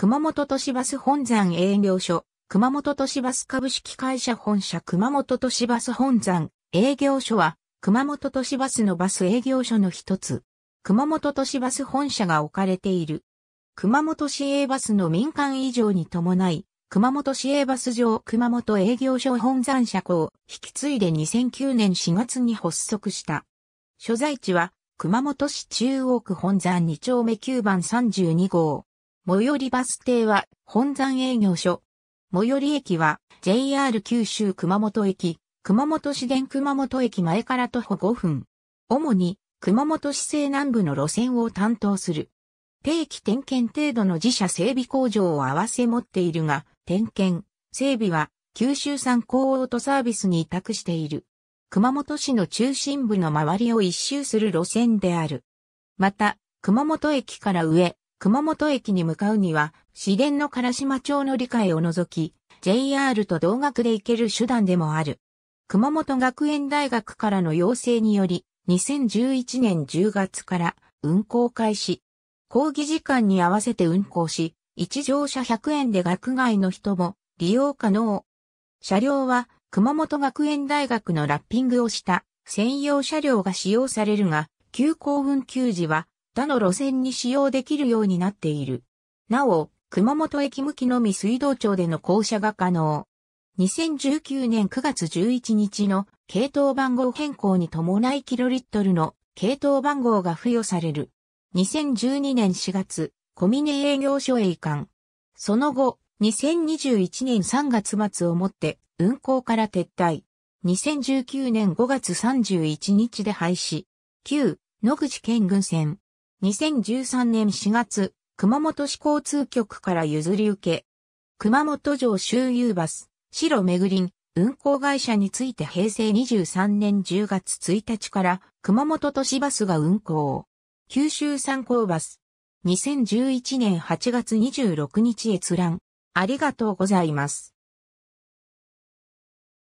熊本都市バス本山営業所、熊本都市バス株式会社本社熊本都市バス本山営業所は、熊本都市バスのバス営業所の一つ、熊本都市バス本社が置かれている。熊本市営バスの民間以上に伴い、熊本市営バス上熊本営業所本山社を引き継いで2009年4月に発足した。所在地は熊本市中央区本山2丁目9番32号。最寄りバス停は本山営業所。最寄り駅は JR 九州熊本駅、熊本市電熊本駅前から徒歩5分。主に熊本市西南部の路線を担当する。定期点検程度の自社整備工場を合わせ持っているが、点検、整備は九州産高オートサービスに委託している。熊本市の中心部の周りを一周する路線である。また、熊本駅から上、熊本駅に向かうには、市電の唐島町の理解を除き、JR と同額で行ける手段でもある。熊本学園大学からの要請により、2011年10月から運行開始。講義時間に合わせて運行し、一乗車100円で学外の人も利用可能。車両は熊本学園大学のラッピングをした専用車両が使用されるが、急行運休時は他の路線に使用できるようになっている。なお、熊本駅向きのみ水道庁での降車が可能。2019年9月11日の系統番号変更に伴いキロリットルの系統番号が付与される。2012年4月、小峰営業所へ移管。その後、2021年3月末をもって運行から撤退。2019年5月31日で廃止。旧、野口県軍線。2013年4月、熊本市交通局から譲り受け、熊本城周遊バス、白めぐりん、運行会社について平成23年10月1日から熊本都市バスが運行。九州参考バス。2011年8月26日閲覧。ありがとうございます。